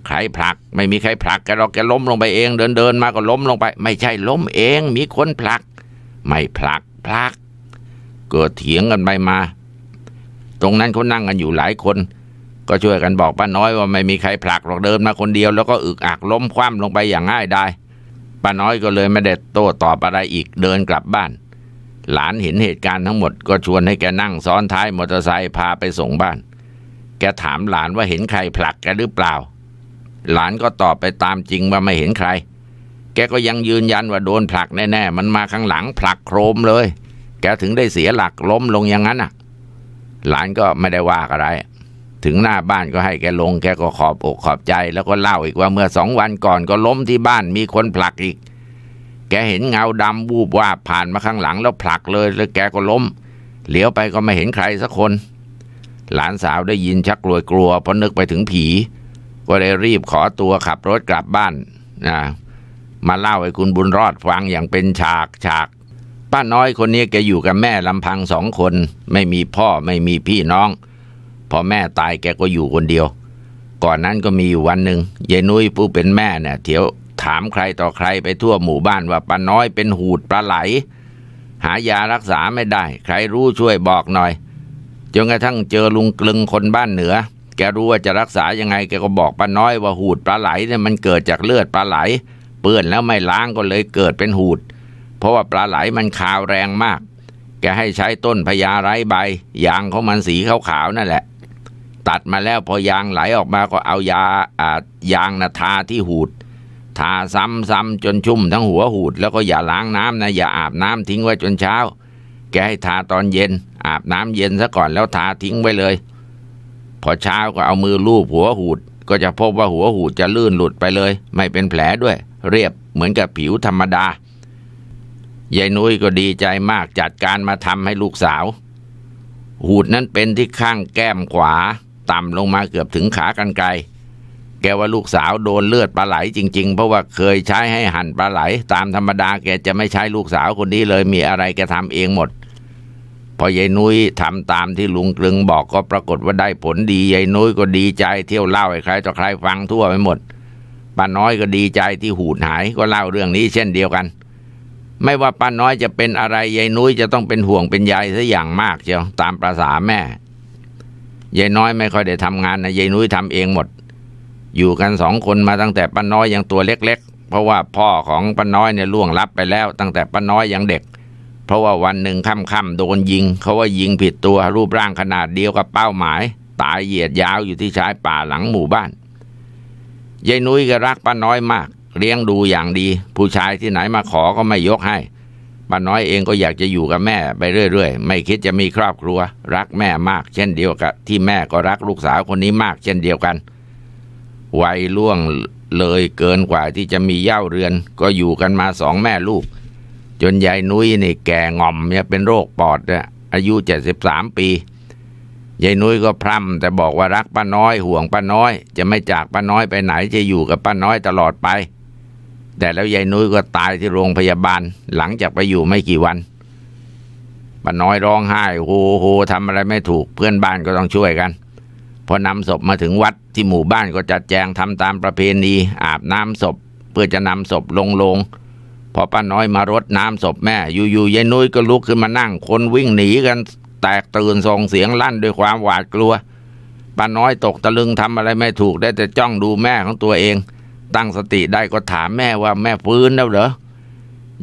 ใครผลัก ไม่มีใครผลักแกเราแกล้มลงไปเองเดินเดินมาก็ล้มลงไป ไม่ใช่ล้มเอง มีคนผลัก ไม่ผลักผลักกิดเถียงกันไปมา ตรงนั้นเขานั่งกันอยู่หลายคน ก็ช่วยกันบอกป้าน้อยว่าไม่มีใครผลักหรอกเดินมาคนเดียว แล้วก็อึกอักล้มคว่ำลงไปอย่างง่ายได้ป้าน้อยก็เลยไม่ได้โต้ตอบอะไรอีกเดินกลับบ้าน หลานเห็นเหตุการณ์ทั้งหมดก็ชวนให้แกนั่งซ้อนท้ายมอเตอร์ไซค์พาไปส่งบ้าน แกถามหลานว่าเห็นใครผลักแกหรือเปล่า หลานก็ตอบไปตามจริงว่าไม่เห็นใคร แกก็ยังยืนยันว่าโดนผลักแน่ๆมันมาข้างหลังผลักโครมเลยแกถึงได้เสียหลักล้มลงอย่างนั้นน่ะ หลานก็ไม่ได้ว่าอะไร ถึงหน้าบ้านก็ให้แกลง แกก็ขอบอกขอบใจ แล้วก็เล่าอีกว่าเมื่อสองวันก่อนก็ล้มที่บ้านมีคนผลักอีก แกเห็นเงาดำวูบว่า ผ่านมาข้างหลัง แล้วผลักเลยแล้วแกก็ล้ม เหลียวไปก็ไม่เห็นใครสักคน หลานสาวได้ยินชักกลัวกลัวเพราะนึกไปถึงผี ก็เลยรีบขอตัวขับรถกลับบ้านนะ มาเล่าให้คุณบุญรอดฟังอย่างเป็นฉากฉากป้าน้อยคนนี้ แกอยู่กับแม่ลำพังสองคน ไม่มีพ่อไม่มีพี่น้องพอแม่ตายแกก็อยู่คนเดียวก่อนนั้นก็มีอยู่วันหนึ่งยายนุ้ยผู้เป็นแม่เนี่ยเถียวถามใครต่อใครไปทั่วหมู่บ้านว่าป้าน้อยเป็นหูดปลาไหล หายารักษาไม่ได้ ใครรู้ช่วยบอกหน่อยจนกระทั่งเจอลุงกลึงคนบ้านเหนือ แกรู้ว่าจะรักษายังไง แกก็บอกป้าน้อยว่าหูดปลาไหลเนี่ยมันเกิดจากเลือดปลาไหล เปื้อนแล้วไม่ล้างก็เลยเกิดเป็นหูดเพราะว่าปลาไหลมันขาวแรงมาก แกให้ใช้ต้นพญาไร้ใบยางของมันสีขาวๆนั่นแหละตัดมาแล้วพอยางไหลออกมาก็เอายาอ่ายางนะทาที่หูด ทาซ้ำๆจนชุ่มทั้งหัวหูดแล้วก็อย่าล้างน้ำนะ อย่าอาบน้ำทิ้งไว้จนเช้า แกให้ทาตอนเย็น อาบน้ำเย็นซะก่อนแล้วทาทิ้งไว้เลย พอเช้าก็เอามือลูบหัวหูด ก็จะพบว่าหัวหูดจะลื่นหลุดไปเลย ไม่เป็นแผลด้วย เรียบเหมือนกับผิวธรรมดายายนุ้ยก็ดีใจมากจัดการมาทำให้ลูกสาว หูดนั้นเป็นที่ข้างแก้มขวา ต่ำลงมาเกือบถึงขากันไกรแกว่าลูกสาวโดนเลือดปลาไหลจริง ๆ เพราะว่าเคยใช้ให้หั่นปลาไหลตามธรรมดาแกจะไม่ใช้ลูกสาวคนนี้เลยมีอะไรแกทำเองหมด พอยายนุ้ยทำตามที่ลุงกลึงบอกก็ปรากฏว่าได้ผลดียายนุ้ยก็ดีใจเที่ยวเล่าให้ใครต่อใครฟังทั่วไปหมดป้าน้อยก็ดีใจที่หูดหาย ก็เล่าเรื่องนี้ เช่นเดียวกันไม่ว่าป้าน้อยจะเป็นอะไรยายนุ้ยจะต้องเป็นห่วงเป็นใยซะอย่างมากเชียวตามประษาแม่ยายน้อยไม่ค่อยได้ทำงานนะยายนุ้ยทำเองหมด อยู่กันสองคนมาตั้งแต่ป้าน้อยยังตัวเล็ก ๆ เพราะว่าพ่อของป้าน้อยเนี่ยล่วงลับไปแล้ว ตั้งแต่ป้าน้อยยังเด็ก เพราะว่าวันหนึ่งค่ำๆโดนยิงเขาว่ายิงผิดตัวรูปร่างขนาดเดียวกับเป้าหมาย ตายเหยียดยาวอยู่ที่ชายป่าหลังหมู่บ้านยายนุ้ยก็รักป้าน้อยมากเลี้ยงดูอย่างดี ผู้ชายที่ไหนมาขอก็ไม่ยกให้ป้าน้อยเองก็อยากจะอยู่กับแม่ไปเรื่อยๆ ไม่คิดจะมีครอบครัว รักแม่มากเช่นเดียวกับที่แม่ก็รักลูกสาวคนนี้มากเช่นเดียวกัน วัยล่วงเลยเกินกว่าที่จะมีเย่าเรือน ก็อยู่กันมาสองแม่ลูก จนยายนุ้ยนี่แก่ง่อมเนี่ยเป็นโรคปอดอะอายุเจ็ดสิบสามปี ยายนุ้ยก็พร่ำแต่บอกว่ารักป้าน้อยห่วง ป้าน้อย จะไม่จากป้าน้อยไปไหนจะอยู่กับป้าน้อยตลอดไปแต่แล้วยายนุ้ยก็ตายที่โรงพยาบาล หลังจากไปอยู่ไม่กี่วันป้าน้อยร้องไห้โฮโฮทำอะไรไม่ถูก เพื่อนบ้านก็ต้องช่วยกัน พอนำศพมาถึงวัดที่หมู่บ้านก็จัดแจงทำตามประเพณีอาบน้ำศพ เพื่อจะนำศพลงลงพอป้าน้อยมารดน้ำศพแม่อยู่ๆยายนุ้ยก็ลุกขึ้นมานั่ง คนวิ่งหนีกันแตกตื่นส่งเสียงลั่นด้วยความหวาดกลัวป้าน้อยตกตะลึงทำอะไรไม่ถูก ได้แต่จ้องดูแม่ของตัวเองตั้งสติได้ก็ถามแม่ว่าแม่ฟื้นแล้วเหรอ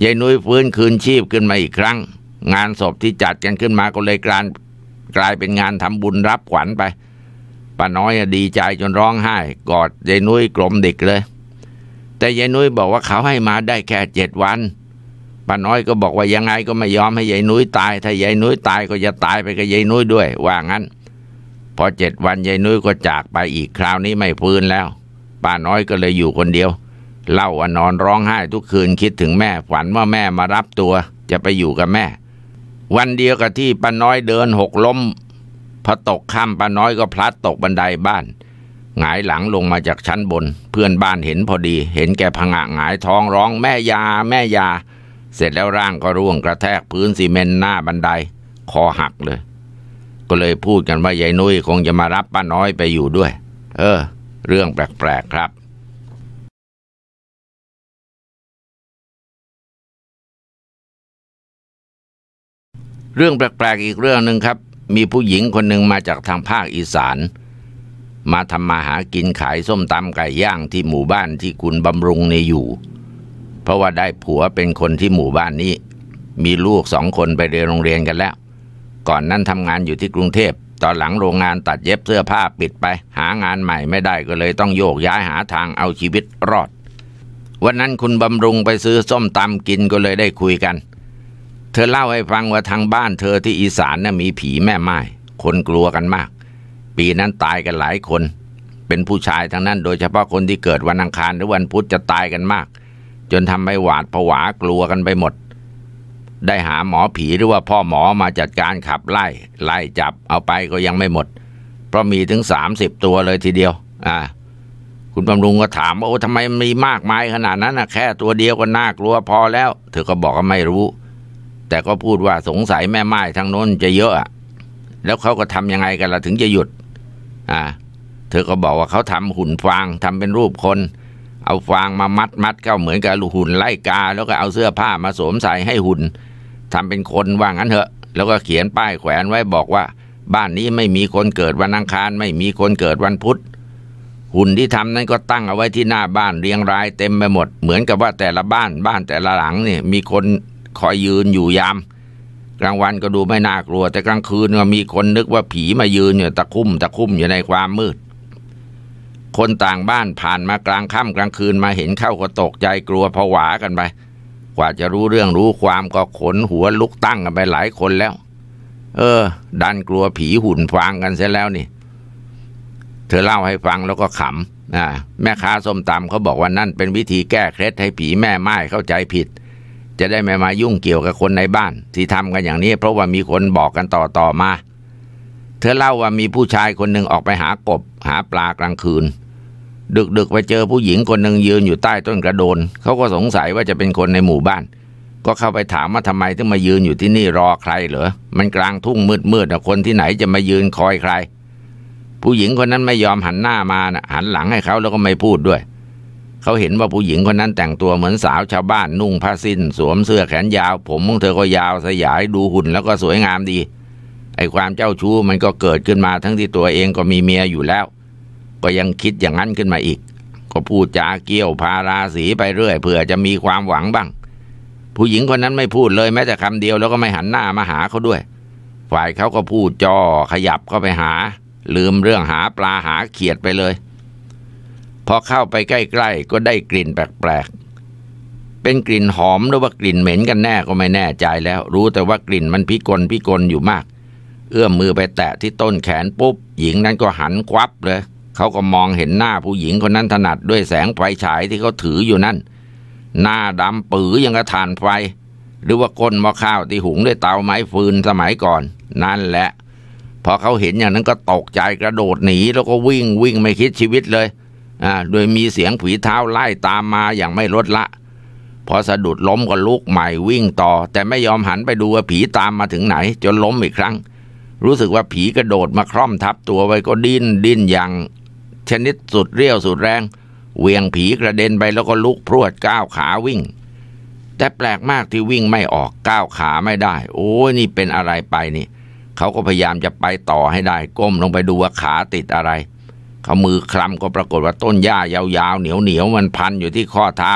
ยายนุ้ยฟื้นคืนชีพขึ้นมาอีกครั้ง งานศพที่จัดกันขึ้นมาก็เลยกลายกลายเป็นงานทำบุญรับขวัญไปป้าน้อยดีใจจนร้องไห้กอดยายนุ้ยกลมเด็กเลย แต่ยายนุ้ยบอกว่าเขาให้มาได้แค่เจ็ดวันป้าน้อยก็บอกว่ายังไงก็ไม่ยอมให้ยายนุ้ยตาย ถ้ายายนุ้ยตายก็จะตายไปกับยายนุ้ยด้วย ว่างั้นพอเจ็ดวันยายนุ้ยก็จากไปอีกคราวนี้ไม่ฟื้นแล้วป้าน้อยก็เลยอยู่คนเดียวเล่าว่านอนร้องไห้ทุกคืนคิดถึงแม่ฝันว่าแม่มารับตัว จะไปอยู่กับแม่ วันเดียวกับที่ป้าน้อยเดินหกล้มพอตก่ำป้าน้อยก็พลัดตกบันไดบ้าน หงายหลังลงมาจากชั้นบน เพื่อนบ้านเห็นพอดี เห็นแกพังะหงายท้องร้องแม่ยาแม่ยา เสร็จแล้วร่างก็ร่วงกระแทกพื้นซีเมนต์หน้าบันไดคอหักเลย ก็เลยพูดกันว่ายายนุ้ยคงจะมารับป้าน้อยไปอยู่ด้วย เออเรื่องแปลกๆครับ เรื่องแปลกๆ อีกเรื่องหนึ่งครับ มีผู้หญิงคนหนึ่งมาจากทางภาคอีสาน มาทำมาหากินขายส้มตำไก่ย่างที่หมู่บ้านที่คุณบำรุงในอยู่ เพราะว่าได้ผัวเป็นคนที่หมู่บ้านนี้ มีลูกสองคนไปเรียนโรงเรียนกันแล้วก่อนนั้นทำงานอยู่ที่กรุงเทพตอนหลังโรงงานตัดเย็บเสื้อผ้าปิดไปหางานใหม่ไม่ได้ก็เลยต้องโยกย้ายหาทางเอาชีวิตรอด วันนั้นคุณบำรุงไปซื้อส้มตำกินก็เลยได้คุยกัน เธอเล่าให้ฟังว่าทางบ้านเธอที่อีสานน่ะมีผีแม่ไม้คนกลัวกันมาก ปีนั้นตายกันหลายคน เป็นผู้ชายทั้งนั้นโดยเฉพาะคนที่เกิดวันอังคารหรือวันพุธจะตายกันมาก จนทำให้หวาดผวากลัวกันไปหมดได้หาหมอผีหรือว่าพ่อหมอมาจัดการขับไล่ ไล่จับ เอาไปก็ยังไม่หมด เพราะมีถึงสามสิบตัวเลยทีเดียว อ่า คุณบำรุงก็ถามว่าโอ้ทำไมมีมากมายขนาดนั้นนะแค่ตัวเดียวก็น่ากลัวพอแล้ว เธอก็บอกว่าไม่รู้ แต่ก็พูดว่าสงสัยแม่ไม้ทางโน้นจะเยอะแล้วเขาก็ทำยังไงกันล่ะถึงจะหยุด อ่าเธอก็บอกว่าเขาทำหุ่นฟางทำเป็นรูปคน เอาฟางมามัดมัดเข้าเหมือนกับหุ่นไล่กาแล้วก็เอาเสื้อผ้ามาสวมใส่ให้หุ่นทำเป็นคนว่างั้นเถอะ แล้วก็เขียนป้ายแขวนไว้บอกว่า บ้านนี้ไม่มีคนเกิดวันอังคาร ไม่มีคนเกิดวันพุธ หุ่นที่ทำนั้นก็ตั้งเอาไว้ที่หน้าบ้านเรียงรายเต็มไปหมด เหมือนกับว่าแต่ละบ้านบ้านแต่ละหลังเนี่ยมีคนคอยยืนอยู่ยามกลางวันก็ดูไม่น่ากลัวแต่กลางคืนก็มีคนนึกว่าผีมายืนอยู่ตะคุ่มตะคุ่มอยู่ในความมืด คนต่างบ้านผ่านมากลางค่ำกลางคืนมาเห็นเข้าก็ตกใจกลัวผวากันไปกว่าจะรู้เรื่องรู้ความก็ขนหัวลุกตั้งกันไปหลายคนแล้ว เออ ดันกลัวผีหุ่นฟางกันเสียแล้วนี่เธอเล่าให้ฟังแล้วก็ขำนะแม่ค้าส้มตำเขาบอกว่านั่นเป็นวิธีแก้เคล็ดให้ผีแม่ไม้เข้าใจผิด จะได้ไม่มายุ่งเกี่ยวกับคนในบ้าน ที่ทำกันอย่างนี้ เพราะว่ามีคนบอกกันต่อต่อมาเธอเล่าว่ามีผู้ชายคนหนึ่งออกไปหากบ หาปลากลางคืนดึกๆไปเจอผู้หญิงคนหนึ่งยืนอยู่ใต้ต้นกระโดน เขาก็สงสัยว่าจะเป็นคนในหมู่บ้าน ก็เข้าไปถามว่าทำไมถึงมายืนอยู่ที่นี่รอใครเหรอ มันกลางทุ่งมืดๆคนที่ไหนจะมายืนคอยใคร ผู้หญิงคนนั้นไม่ยอมหันหน้ามานะหันหลังให้เขาแล้วก็ไม่พูดด้วย เขาเห็นว่าผู้หญิงคนนั้นแต่งตัวเหมือนสาวชาวบ้านนุ่งผ้าสิ้นสวมเสื้อแขนยาว ผมของเธอก็ยาวสยายดูหุ่นแล้วก็สวยงามดี ไอ้ความเจ้าชู้มันก็เกิดขึ้นมาทั้งที่ตัวเองก็มีเมียอยู่แล้วก็ยังคิดอย่างนั้นขึ้นมาอีก ก็พูดจาเกี้ยวพาราสีไปเรื่อยเผื่อจะมีความหวังบ้าง ผู้หญิงคนนั้นไม่พูดเลย แม้แต่คำเดียว แล้วก็ไม่หันหน้ามาหาเขาด้วย ฝ่ายเขาก็พูดจอขยับเข้าไปหาลืมเรื่องหาปลาหาเขียดไปเลย พอเข้าไปใกล้ๆก็ได้กลิ่นแปลกๆเป็นกลิ่นหอมหรือว่ากลิ่นเหม็นกันแน่ก็ไม่แน่ใจแล้ว รู้แต่ว่ากลิ่นมันพิกลพิกลอยู่มาก เอื้อมมือไปแตะที่ต้นแขนปุ๊บหญิงนั้นก็หันควับเลยเขาก็มองเห็นหน้าผู้หญิงคนนั้นถนัดด้วยแสงไฟฉายที่เขาถืออยู่นั่น หน้าดำปือยังกระฐานไฟหรือว่าก้นหม้อข้าวที่หุงด้วยเตาไม้ฟืนสมัยก่อน นั่นแหละ พอเขาเห็นอย่างนั้นก็ตกใจกระโดดหนี แล้วก็วิ่งวิ่งไม่คิดชีวิตเลยอ่าโดยมีเสียงผีเท้าไล่ตามมาอย่างไม่ลดละ พอสะดุดล้มก็ลุกใหม่วิ่งต่อ แต่ไม่ยอมหันไปดูว่าผีตามมาถึงไหนจนล้มอีกครั้ง รู้สึกว่าผีกระโดดมาคล่อมทับตัวไว้ก็ดิ้นดิ้นอย่างชนิดสุดเรี่ยวสุดแรง เวียงผีกระเด็นไปแล้วก็ลุกพรวดก้าวขาวิ่ง แต่แปลกมากที่วิ่งไม่ออกก้าวขาไม่ได้ โอ้ยนี่เป็นอะไรไปนี่เขาก็พยายามจะไปต่อให้ได้ ก้มลงไปดูว่าขาติดอะไรเขามือคลำก็ปรากฏว่าต้นหญ้ายาวๆเหนียวเหนียวมันพันอยู่ที่ข้อเท้า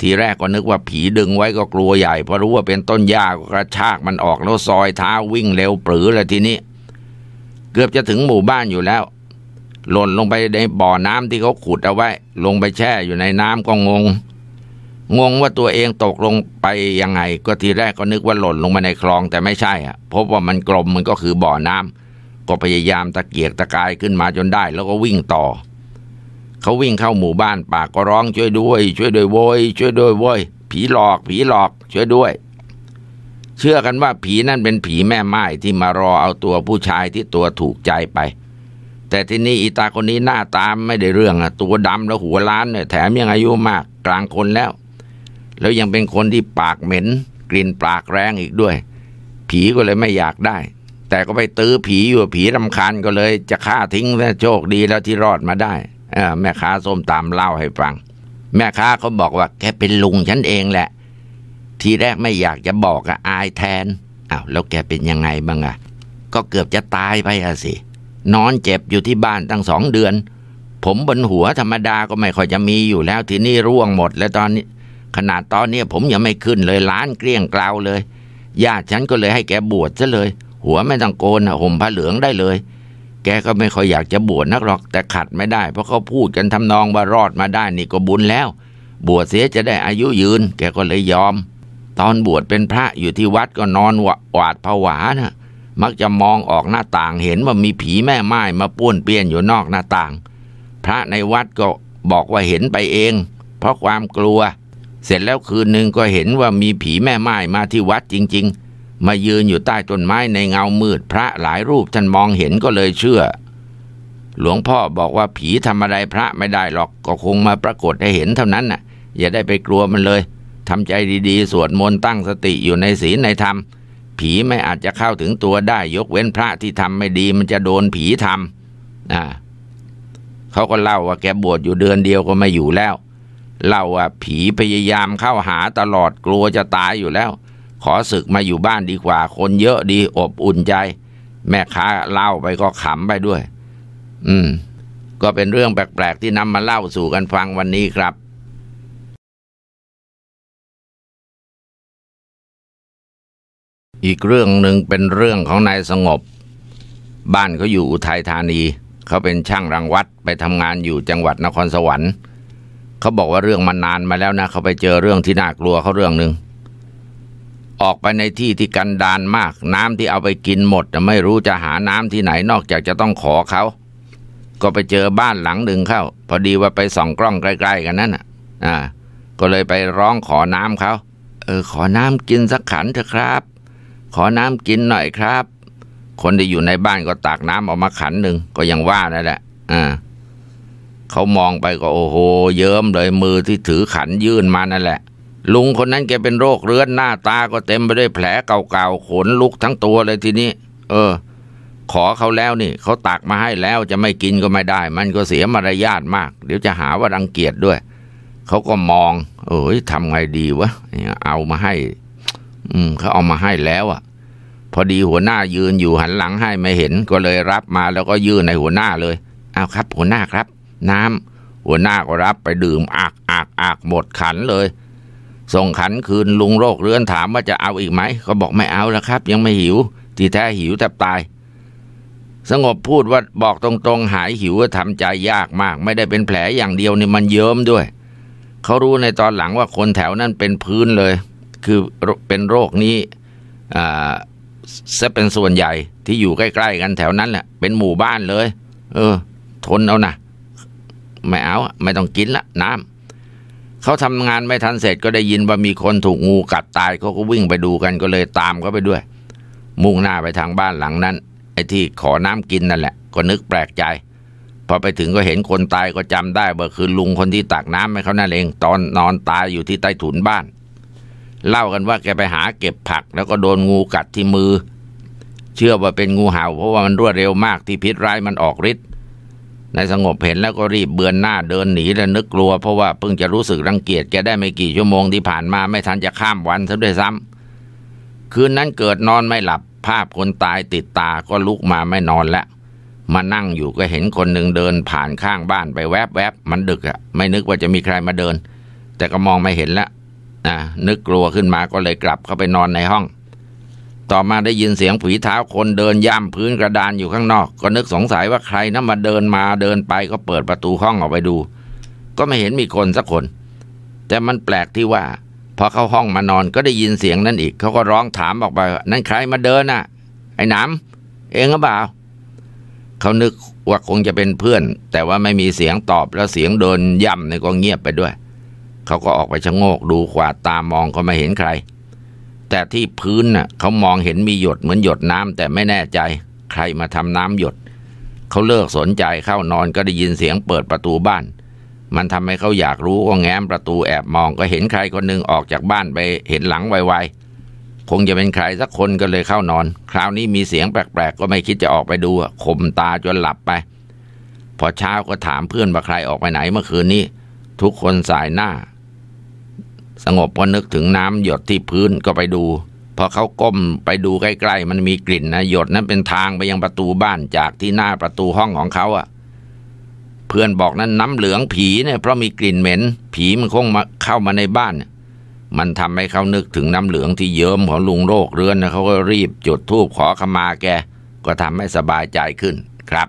ทีแรกก็นึกว่าผีดึงไว้ก็กลัวใหญ่เพราะรู้ว่าเป็นต้นหญ้าก็กระชากมันออกแล้วซอยเท้าวิ่งเร็วปรือเลยทีนี้ เกือบจะถึงหมู่บ้านอยู่แล้วหล่นลงไปในบ่อน้ำที่เขาขุดเอาไว้ ลงไปแช่อยู่ในน้ำก็งง งงว่าตัวเองตกลงไปยังไง ก็ทีแรกก็นึกว่าหล่นลงมาในคลองแต่ไม่ใช่อ่ะ พบว่ามันกลมมันก็คือบ่อน้ำ ก็พยายามตะเกียกตะกายขึ้นมาจนได้ แล้วก็วิ่งต่อ เขาวิ่งเข้าหมู่บ้านปากก็ร้องช่วยด้วยช่วยด้วยโวยช่วยด้วยโวยผีหลอก ผีหลอกช่วยด้วย เชื่อกันว่าผีนั่นเป็นผีแม่ไม้ที่มารอเอาตัวผู้ชายที่ตัวถูกใจไปแต่ที่นี่อีตาคนนี้หน้าตามไม่ได้เรื่องอ่ะ ตัวดำแล้วหัวล้านเนี่ยแถมยังอายุมากกลางคนแล้ว แล้วยังเป็นคนที่ปากเหม็น กลิ่นปากแรงอีกด้วย ผีก็เลยไม่อยากได้ แต่ก็ไปตื้อผีอยู่ผีรำคาญก็เลย จะฆ่าทิ้งแต่โชคดีแล้วที่รอดมาได้อแม่ค้าส้มตามเล่าให้ฟัง แม่ค้าเขาบอกว่าแกเป็นลุงฉันเองแหละ ทีแรกไม่อยากจะบอกอะอายแทนอ้าวแล้วแกเป็นยังไงบ้างอ่ะก็เกือบจะตายไปอะสินอนเจ็บอยู่ที่บ้านตั้งสองเดือน ผมบนหัวธรรมดาก็ไม่ค่อยจะมีอยู่แล้วที่นี่ร่วงหมดแล้วตอนนี้ขนาดตอนนี้ผมยังไม่ขึ้นเลยล้านเกลี้ยงกลาวเลยญาติฉันก็เลยให้แกบวชซะเลย หัวไม่ต้องโกนห่มผ้าเหลืองได้เลย แกก็ไม่ค่อยอยากจะบวชนักหรอกแต่ขัดไม่ได้เพราะเขาพูดกันทำนองว่ารอดมาได้นี่ก็บุญแล้ว บวชเสียจะได้อายุยืนแกก็เลยยอม ตอนบวชเป็นพระอยู่ที่วัดก็นอนหวาดผวานะ่ะมักจะมองออกหน้าต่างเห็นว่ามีผีแม่ไม้มาป้วนเปี้ยนอยู่นอกหน้าต่าง พระในวัดก็บอกว่าเห็นไปเอง เพราะความกลัว เสร็จแล้วคืนหนึ่งก็เห็นว่ามีผีแม่ไม้มาที่วัดจริงๆ มายืนอยู่ใต้ต้นไม้ในเงามืดพระหลายรูปท่านมองเห็นก็เลยเชื่อ หลวงพ่อบอกว่าผีทำอะไรพระไม่ได้หรอกก็คงมาปรากฏให้เห็นเท่านั้นน่ะ อย่าได้ไปกลัวมันเลยทำใจดีๆสวดมนต์ตั้งสติอยู่ในศีลในธรรมผีไม่อาจจะเข้าถึงตัวได้ ยกเว้นพระที่ทำไม่ดี มันจะโดนผีทำนะเขาก็เล่าว่าแกบวชอยู่เดือนเดียวก็ไม่อยู่แล้ว เล่าว่าผีพยายามเข้าหาตลอดกลัวจะตายอยู่แล้ว ขอศึกมาอยู่บ้านดีกว่าคนเยอะดีอบอุ่นใจ แม่ค้าเล่าไปก็ขำไปด้วย อืม ก็เป็นเรื่องแปลกๆที่นำมาเล่าสู่กันฟังวันนี้ครับอีกเรื่องหนึ่งเป็นเรื่องของนายสงบ บ้านเขาอยู่อุทัยธานี เขาเป็นช่างรังวัดไปทำงานอยู่จังหวัดนครสวรรค์ เขาบอกว่าเรื่องมานานมาแล้วนะเขาไปเจอเรื่องที่น่ากลัวเขาเรื่องหนึ่ง ออกไปในที่ที่กันดานมาก น้ำที่เอาไปกินหมดไม่รู้จะหาน้ำที่ไหนนอกจากจะต้องขอเขา ก็ไปเจอบ้านหลังหนึ่งเขาพอดีว่าไปส่องกล้องใกล้ ๆ กันนั่นอ่ะก็เลยไปร้องขอน้ำเขาเออขอน้ำกินสักขันเถอะครับขอน้ำกินหน่อยครับ คนที่อยู่ในบ้านก็ตักน้ำออกมาขันหนึ่งก็ยังว่านั่นแหละอ่าเขามองไปก็ โอ้โหเยิ้มเลยมือที่ถือขันยื่นมานั่นแหละ ลุงคนนั้นแกเป็นโรคเรื้อนหน้าตาก็เต็มไปด้วยแผลเก่าๆขนลุกทั้งตัวเลยทีนี้เออ ขอเขาแล้วนี่เขาตักมาให้แล้วจะไม่กินก็ไม่ได้ มันก็เสียมารยาทมาก เดี๋ยวจะหาว่ารังเกียจด้วย เขาก็มอง เอ้ยทำไงดีวะเอามาให้อืมเขาเอามาให้แล้วอ่ะ พอดีหัวหน้ายืนอยู่หันหลังให้ไม่เห็น ก็เลยรับมาแล้วก็ยื่นในหัวหน้าเลยเอาครับหัวหน้าครับน้ำ หัวหน้าก็รับไปดื่มอักอักอักหมดขันเลย ส่งขันคืนลุงโรคเรื้อนถามว่าจะเอาอีกไหมก็บอกไม่เอาแล้วครับยังไม่หิว ที่แท้หิวแทบตาย สงบพูดว่าบอกตรง ๆ หายหิวก็ทำใจยากมาก ไม่ได้เป็นแผลอย่างเดียวนี่มันเยิ้มด้วย เขารู้ในตอนหลังว่าคนแถวนั้นเป็นพื้นเลยคือเป็นโรคนี้ซะเป็นส่วนใหญ่ที่อยู่ใกล้ ๆ กันแถวนั้นแหละเป็นหมู่บ้านเลย เออ ทนเอานะไม่เอาไม่ต้องกินละน้ำเขาทำงานไม่ทันเสร็จ ก็ได้ยินว่ามีคนถูกงูกัดตายเขาก็วิ่งไปดูกัน ก็เลยตามเขาไปด้วยมุ่งหน้าไปทางบ้านหลังนั้น ไอ้ที่ ขอน้ำกินนั่นแหละก็นึกแปลกใจพอไปถึงก็เห็นคนตายก็จำได้ว่าคือลุงคนที่ตักน้ำ ให้เขานั่นเองตอนนอนตายอยู่ที่ใต้ถุนบ้านเล่ากันว่าแกไปหาเก็บผักแล้วก็โดนงูกัดที่มือ เชื่อว่าเป็นงูเห่า เพราะว่ามันรวดเร็วมากที่พิษร้ายมันออกฤทธิ์นายสงบเห็นแล้วก็รีบเบือนหน้าเดินหนีและนึกกลัวเพราะว่าเพิ่งจะรู้สึกรังเกียจแกได้ไม่กี่ชั่วโมงที่ผ่านมาไม่ทันจะข้ามวันซะด้วยซ้ำ คืนนั้นเกิดนอนไม่หลับภาพคนตายติดตาก็ลุกมาไม่นอนแล้ว มานั่งอยู่ก็เห็นคนหนึ่งเดิน ผ่านข้างบ้านไปแวบๆมันดึกอะ่ะไม่นึกว่าจะมีใครมาเดิน แต่ก็มองไม่เห็นละนะนึกกลัวขึ้นมาก็เลยกลับเข้าไปนอนในห้อง ต่อมาได้ยินเสียงผีเท้าคนเดินย่ำพื้นกระดานอยู่ข้างนอก ก็นึกสงสัยว่าใครนะมาเดินมาเดินไปก็เปิดประตูห้องออกไปดู ก็ไม่เห็นมีคนสักคน แต่มันแปลกที่ว่าพอเข้าห้องมานอนก็ได้ยินเสียงนั้นอีกเขาก็ร้องถามออกไปนั่นใครมาเดินน่ะ ไอ้หนาเองหรือเปล่าเขานึกว่าคงจะเป็นเพื่อน แต่ว่าไม่มีเสียงตอบแล้วเสียงเดินย่ำในก็เงียบไปด้วยเขาก็ออกไปชะโงกดูขวาตามองก็ไม่เห็นใคร แต่ที่พื้นน่ะเขามองเห็นมีหยดเหมือนหยดน้ำแต่ไม่แน่ใจ ใครมาทำน้ำหยด เขาเลิกสนใจ เข้านอนก็ได้ยินเสียงเปิดประตูบ้าน มันทำให้เขาอยากรู้ก็แง้มประตูแอบมองก็เห็นใครคนหนึ่งออกจากบ้านไป เห็นหลังไวๆคงจะเป็นใครสักคนก็เลยเข้านอน คราวนี้มีเสียงแปลกๆ ก็ไม่คิดจะออกไปดูข่มตาจนหลับไป พอเช้าก็ถามเพื่อนว่าใครออกไปไหนเมื่อคืนนี้ทุกคนสายหน้าสงบก็นึกถึงน้ำหยดที่พื้นก็ไปดูพอเขาก้มไปดูใกล้ๆ มันมีกลิ่นนะหยดนั้นเป็นทางไปยังประตูบ้านจากที่หน้าประตูห้องของเขาอะ่ะ เพื่อนบอกนั้นน้ำเหลืองผีเนี่ยเพราะมีกลิ่นเหม็น ผีมันคงมาเข้ามาในบ้าน มันทำให้เขานึกถึงน้ำเหลืองที่เยิ้มของลุงโรคเรือนนะเขาก็รีบจุดธูปขอขมาแกก็ทำให้สบายใจขึ้นครับ